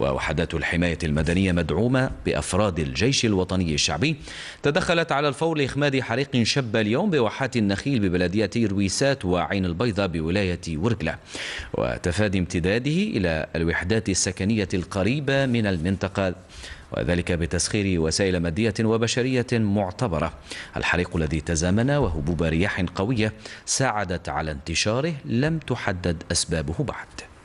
ووحدات الحماية المدنية مدعومة بأفراد الجيش الوطني الشعبي تدخلت على الفور لإخماد حريق شب اليوم بواحات النخيل ببلديتي رويسات وعين البيضة بولاية ورقلة وتفادي امتداده إلى الوحدات السكنية القريبة من المنطقة وذلك بتسخير وسائل مادية وبشرية معتبرة الحريق الذي تزامن وهبوب رياح قوية ساعدت على انتشاره لم تحدد أسبابه بعد